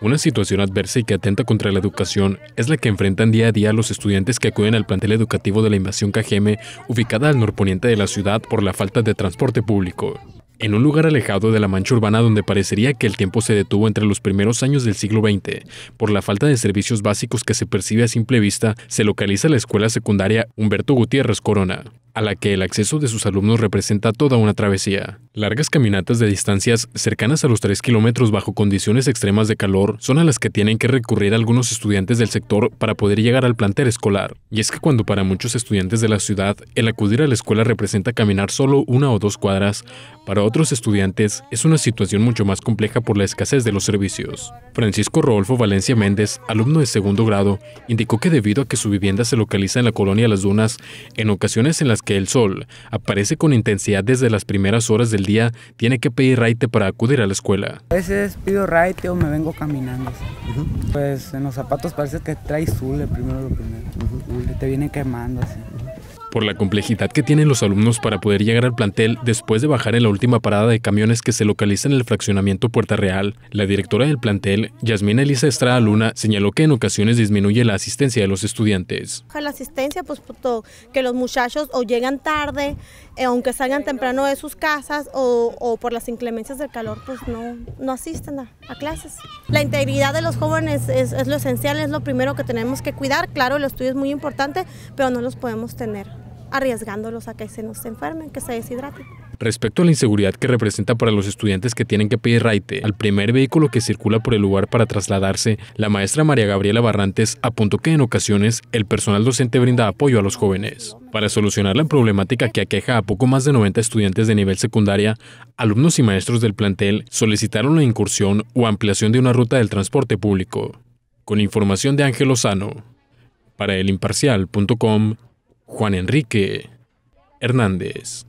Una situación adversa y que atenta contra la educación es la que enfrentan día a día los estudiantes que acuden al plantel educativo de la invasión KGM, ubicada al norponiente de la ciudad por la falta de transporte público. En un lugar alejado de la mancha urbana donde parecería que el tiempo se detuvo entre los primeros años del siglo XX, por la falta de servicios básicos que se percibe a simple vista, se localiza la escuela secundaria Humberto Gutiérrez Corona a la que el acceso de sus alumnos representa toda una travesía. Largas caminatas de distancias cercanas a los 3 kilómetros bajo condiciones extremas de calor son a las que tienen que recurrir algunos estudiantes del sector para poder llegar al plantel escolar. Y es que cuando para muchos estudiantes de la ciudad el acudir a la escuela representa caminar solo una o dos cuadras, para otros estudiantes es una situación mucho más compleja por la escasez de los servicios. Francisco Rodolfo Valencia Méndez, alumno de segundo grado, indicó que debido a que su vivienda se localiza en la colonia Las Dunas, en ocasiones en las que el sol aparece con intensidad desde las primeras horas del día, tiene que pedir raite para acudir a la escuela. A veces pido raite o me vengo caminando. Pues en los zapatos parece que trae zule primero lo primero. Te viene quemando así por la complejidad que tienen los alumnos para poder llegar al plantel después de bajar en la última parada de camiones que se localiza en el fraccionamiento Puerta Real. La directora del plantel, Yasmina Elisa Estrada Luna, señaló que en ocasiones disminuye la asistencia de los estudiantes. La asistencia, pues que los muchachos o llegan tarde, eh, aunque salgan temprano de sus casas o, por las inclemencias del calor, pues no, no asisten a, clases. La integridad de los jóvenes es, es lo esencial, es lo primero que tenemos que cuidar. Claro, el estudio es muy importante, pero no los podemos tener arriesgándolos a que se nos enfermen, que se deshidraten. Respecto a la inseguridad que representa para los estudiantes que tienen que pedir raite al primer vehículo que circula por el lugar para trasladarse, la maestra María Gabriela Barrantes apuntó que en ocasiones el personal docente brinda apoyo a los jóvenes. Para solucionar la problemática que aqueja a poco más de 90 estudiantes de nivel secundaria, alumnos y maestros del plantel solicitaron la incursión o ampliación de una ruta del transporte público. Con información de Ángel Lozano, para elimparcial.com, Juan Enrique Hernández.